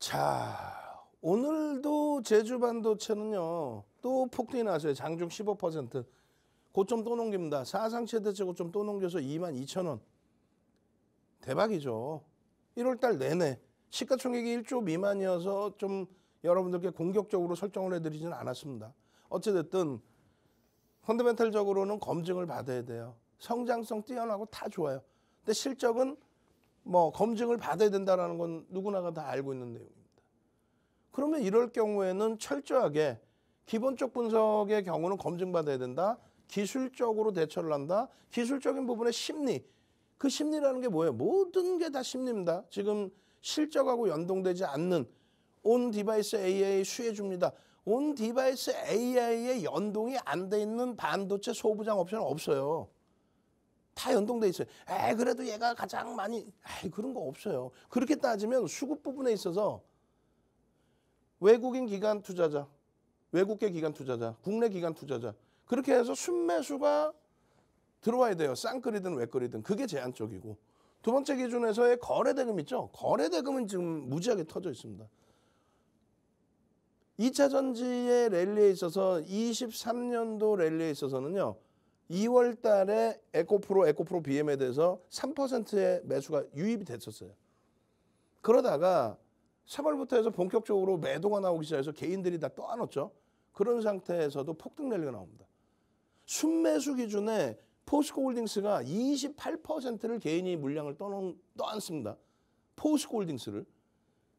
자, 오늘도 제주 반도체는요. 또 폭등이 나서요. 장중 15%. 고점 또 넘깁니다. 사상 최대치 고점 또 넘겨서 2만 2천 원. 대박이죠. 1월달 내내 시가총액이 1조 미만이어서 좀 여러분들께 공격적으로 설정을 해드리진 않았습니다. 어찌됐든 펀드멘탈적으로는 검증을 받아야 돼요. 성장성 뛰어나고 다 좋아요. 근데 실적은 뭐 검증을 받아야 된다라는 건 누구나가 다 알고 있는 내용입니다. 그러면 이럴 경우에는 철저하게 기본적 분석의 경우는 검증받아야 된다. 기술적으로 대처를 한다. 기술적인 부분의 심리. 그 심리라는 게 뭐예요? 모든 게 다 심리입니다. 지금 실적하고 연동되지 않는 온 디바이스 AI 수혜 줍니다. 온 디바이스 AI에 연동이 안 돼 있는 반도체 소부장 업체 없어요. 다 연동돼 있어요. 에 그래도 얘가 가장 많이 에 그런 거 없어요. 그렇게 따지면 수급 부분에 있어서 외국인 기관 투자자, 외국계 기관 투자자, 국내 기관 투자자 그렇게 해서 순매수가 들어와야 돼요. 쌍끌이든 외끌이든 그게 제한적이고 두 번째 기준에서의 거래대금 있죠. 거래대금은 지금 무지하게 터져 있습니다. 2차 전지의 랠리에 있어서 23년도 랠리에 있어서는요. 2월 달에 에코프로, 에코프로 BM에 대해서 3%의 매수가 유입이 됐었어요. 그러다가 3월부터 해서 본격적으로 매도가 나오기 시작해서 개인들이 다 떠안았죠. 그런 상태에서도 폭등 랠리가 나옵니다. 순매수 기준에 포스코홀딩스가 28%를 개인이 물량을 떠놓은, 떠안습니다. 포스코홀딩스를.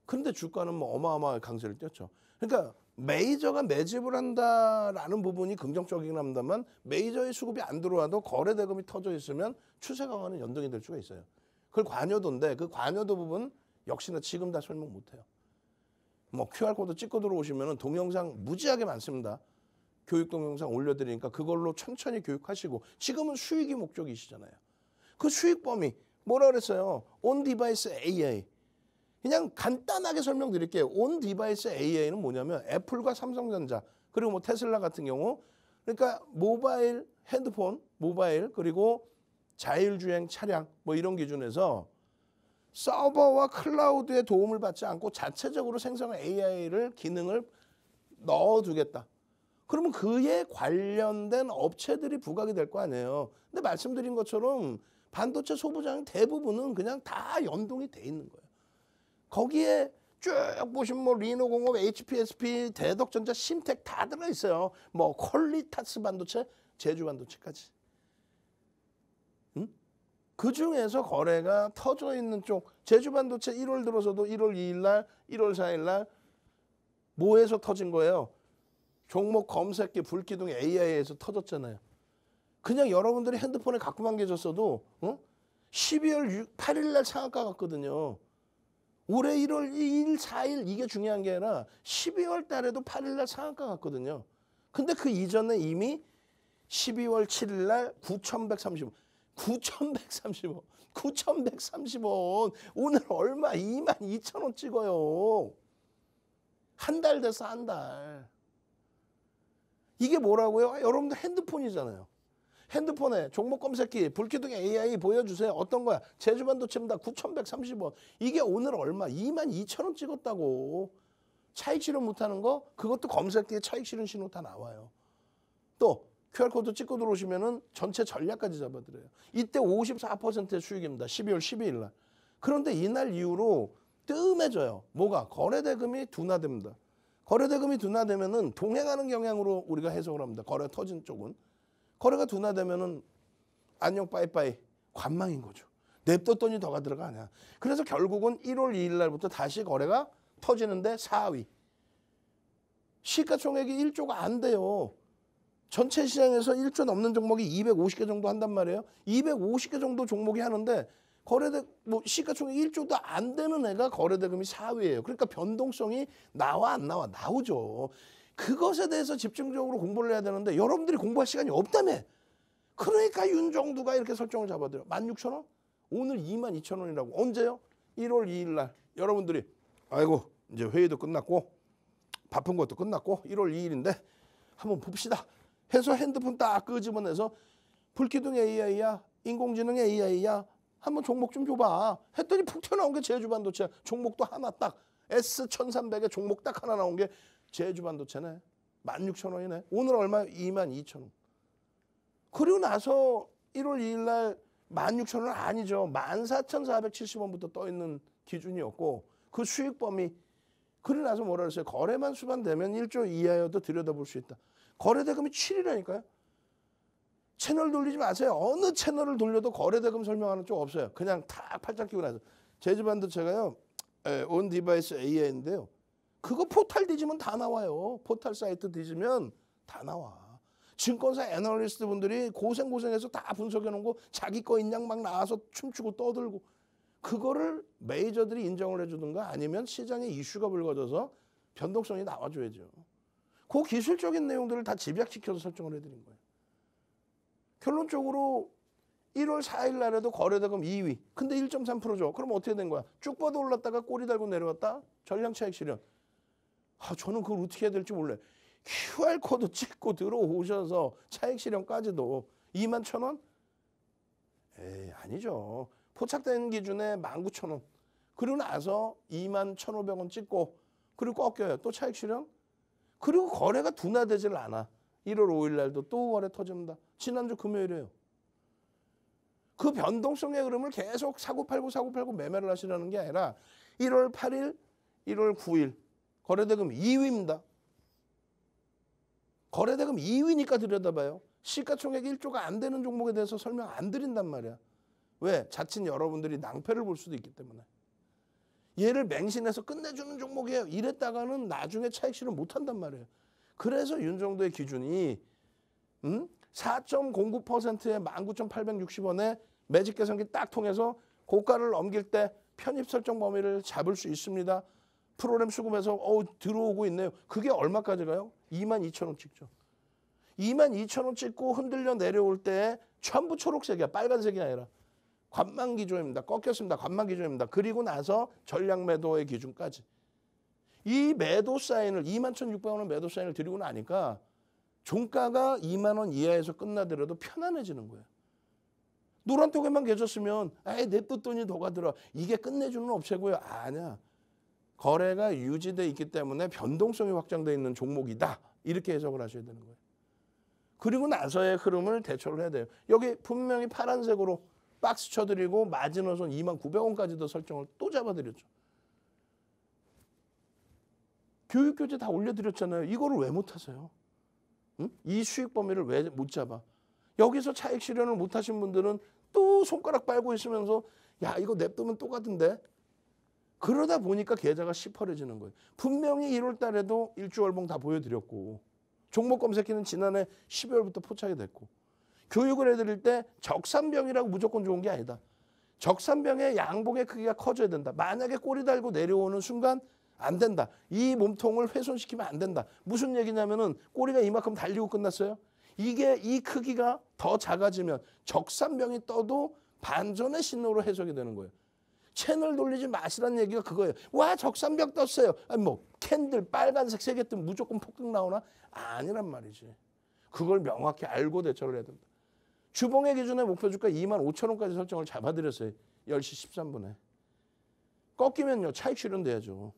그런데 주가는 뭐어마어마하게 강세를 띄었죠. 그러니까 메이저가 매집을 한다라는 부분이 긍정적이긴 합니다만 메이저의 수급이 안 들어와도 거래 대금이 터져 있으면 추세 강화는 연동이 될 수가 있어요. 그걸 관여도인데 그 관여도 부분 역시나 지금 다 설명 못해요. 뭐 QR코드 찍고 들어오시면 동영상 무지하게 많습니다. 교육 동영상 올려드리니까 그걸로 천천히 교육하시고 지금은 수익이 목적이시잖아요. 그 수익 범위 뭐라 그랬어요? 온 디바이스 AI 그냥 간단하게 설명드릴게요. 온 디바이스 AI는 뭐냐면 애플과 삼성전자 그리고 뭐 테슬라 같은 경우 그러니까 모바일 핸드폰, 모바일 그리고 자율주행 차량 뭐 이런 기준에서 서버와 클라우드의 도움을 받지 않고 자체적으로 생성한 AI를 기능을 넣어두겠다. 그러면 그에 관련된 업체들이 부각이 될 거 아니에요. 근데 말씀드린 것처럼 반도체 소부장 대부분은 그냥 다 연동이 돼 있는 거예요. 거기에 쭉 보시면 뭐 리노공업, HPSP, 대덕전자, 심텍 다 들어있어요. 뭐 콜리타스 반도체, 제주 반도체까지. 응? 그 중에서 거래가 터져 있는 쪽 제주 반도체 1월 들어서도 1월 2일 날, 1월 4일 날 뭐에서 터진 거예요? 종목 검색기 불기둥 AI에서 터졌잖아요. 그냥 여러분들이 핸드폰에 갖고만 계셨어도 응? 12월 6, 8일 날 상한가 갔거든요. 올해 1월 2일, 4일 이게 중요한 게 아니라 12월 달에도 8일 날 상한가 갔거든요. 근데 그 이전에 이미 12월 7일 날 9,135, 9,135, 9,135원. 오늘 얼마? 2 2 0 0 0원 찍어요. 한달 돼서 한 달. 이게 뭐라고요? 아, 여러분들 핸드폰이잖아요. 핸드폰에 종목 검색기 불기둥 AI 보여주세요. 어떤 거야? 제주 반도체입니다. 9,130원. 이게 오늘 얼마? 2 2 0 0 0원 찍었다고. 차익 실현 못하는 거? 그것도 검색기에 차익 실현 신호 다 나와요. 또 QR코드 찍고 들어오시면은 전체 전략까지 잡아드려요. 이때 54%의 수익입니다. 12월 12일 날. 그런데 이날 이후로 뜸해져요. 뭐가? 거래대금이 둔화됩니다. 거래대금이 둔화되면은 동행하는 경향으로 우리가 해석을 합니다. 거래 터진 쪽은. 거래가 둔화되면은 안녕 빠이빠이 관망인 거죠. 냅뒀더니 더가 들어가냐. 그래서 결국은 1월 2일 날부터 다시 거래가 터지는데 4위. 시가총액이 1조가 안 돼요. 전체 시장에서 1조 넘는 종목이 250개 정도 한단 말이에요. 250개 정도 종목이 하는데 거래대 뭐 시가총액 1조도 안 되는 애가 거래대금이 4위예요. 그러니까 변동성이 나와 안 나와 나오죠. 그것에 대해서 집중적으로 공부를 해야 되는데 여러분들이 공부할 시간이 없다며. 그러니까 윤종두가 이렇게 설정을 잡아들려 16,000원? 오늘 22,000원이라고. 언제요? 1월 2일 날. 여러분들이 아이고 이제 회의도 끝났고 바쁜 것도 끝났고 1월 2일인데 한번 봅시다. 해서 핸드폰 딱 끄집어내서 불기둥 AI야 인공지능 AI야 한번 종목 좀 줘봐 했더니 푹 튀어나온 게 제주반도체 종목도 하나 딱 S1300에 종목 딱 하나 나온 게 제주 반도체네. 16,000원이네. 오늘 얼마? 22,000원. 그리고 나서 1월 2일 날 16,000원 아니죠. 14,470원부터 떠 있는 기준이었고 그 수익 범위 그리고 나서 뭐라 그랬어요? 거래만 수반되면 1조 이하여도 들여다볼 수 있다. 거래대금이 7이라니까요. 채널 돌리지 마세요. 어느 채널을 돌려도 거래대금 설명하는 쪽 없어요. 그냥 다 팔짱 끼고 나서. 제주반도체가요. 온 디바이스 AI인데요. 그거 포탈 뒤지면 다 나와요. 포탈 사이트 뒤지면 다 나와. 증권사 애널리스트 분들이 고생고생해서 다 분석해 놓은 거 자기 거 인양 막 나와서 춤추고 떠들고 그거를 메이저들이 인정을 해주든가 아니면 시장에 이슈가 불거져서 변동성이 나와줘야죠. 그 기술적인 내용들을 다 집약시켜서 설정을 해드린 거예요. 결론적으로 1월 4일 날에도 거래대금 2위. 근데 1.3%죠. 그럼 어떻게 된 거야? 쭉 뻗어 올랐다가 꼬리 달고 내려왔다? 전량 차익 실현. 아, 저는 그걸 어떻게 해야 될지 몰라요. QR코드 찍고 들어오셔서 차액 실현까지도 2만 천 원? 에이, 아니죠. 포착된 기준에 1만 9천 원. 그리고 나서 2만 1,500원 찍고 그리고 꺾여요. 또차액 실현? 그리고 거래가 둔화되질 않아. 1월 5일 날도 또 거래 터집니다. 지난주 금요일에요. 그 변동성의 흐름을 계속 사고팔고 사고팔고 매매를 하시라는 게 아니라 1월 8일, 1월 9일 거래대금 2위입니다. 거래대금 2위니까 들여다봐요. 시가총액 1조가 안 되는 종목에 대해서 설명 안 드린단 말이야. 왜? 자칫 여러분들이 낭패를 볼 수도 있기 때문에. 얘를 맹신해서 끝내주는 종목이에요. 이랬다가는 나중에 차익 실현 못한단 말이에요. 그래서 윤정도의 기준이 음? 4.09%에 19,860원에 매직 개선기 딱 통해서 고가를 넘길 때 편입 설정 범위를 잡을 수 있습니다. 프로그램 수급해서어 들어오고 있네요. 그게 얼마까지 가요? 2만 2천 원 찍죠. 2만 2천 원 찍고 흔들려 내려올 때 전부 초록색이야. 빨간색이 아니라. 관망 기조입니다. 꺾였습니다. 관망 기조입니다. 그리고 나서 전량 매도의 기준까지. 이 매도 사인을 2만 1,600원 매도 사인을 드리고 나니까 종가가 2만 원 이하에서 끝나더라도 편안해지는 거예요. 노란 톡에만 계셨으면 아이 냅뒀돈이더 가더라. 이게 끝내주는 업체고요. 아니야. 거래가 유지돼 있기 때문에 변동성이 확장돼 있는 종목이다. 이렇게 해석을 하셔야 되는 거예요. 그리고 나서의 흐름을 대처를 해야 돼요. 여기 분명히 파란색으로 박스 쳐드리고 마지노선 2만 900원까지도 설정을 또 잡아드렸죠. 교육교재 다 올려드렸잖아요. 이거를 왜 못하세요? 응? 이 수익 범위를 왜 못 잡아? 여기서 차익 실현을 못하신 분들은 또 손가락 빨고 있으면서 야 이거 냅두면 똑같은데 그러다 보니까 계좌가 시퍼레지는 거예요. 분명히 1월 달에도 일주월봉 다 보여드렸고 종목 검색기는 지난해 12월부터 포착이 됐고 교육을 해드릴 때 적산병이라고 무조건 좋은 게 아니다. 적산병의 양봉의 크기가 커져야 된다. 만약에 꼬리 달고 내려오는 순간 안 된다. 이 몸통을 훼손시키면 안 된다. 무슨 얘기냐면은 꼬리가 이만큼 달리고 끝났어요. 이게 이 크기가 더 작아지면 적산병이 떠도 반전의 신호로 해석이 되는 거예요. 채널 돌리지 마시라는 얘기가 그거예요. 와 적산벽 떴어요. 아니 뭐 캔들 빨간색 세개 뜨 무조건 폭등 나오나? 아니란 말이지. 그걸 명확히 알고 대처를 해야 된다. 주봉의 기준에 목표 주가 2만 5천 원까지 설정을 잡아드렸어요. 10시 13분에. 꺾이면요. 차익 실현돼야죠.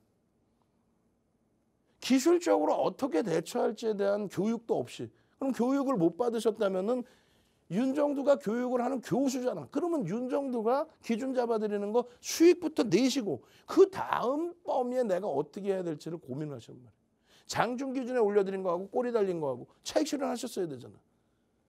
기술적으로 어떻게 대처할지에 대한 교육도 없이 그럼 교육을 못 받으셨다면은 윤정두가 교육을 하는 교수잖아. 그러면 윤정두가 기준 잡아드리는 거 수익부터 내시고 그 다음 범위에 내가 어떻게 해야 될지를 고민하셨는 말이에요. 장중 기준에 올려드린 거하고 꼬리 달린 거하고 차익 실현하셨어야 되잖아.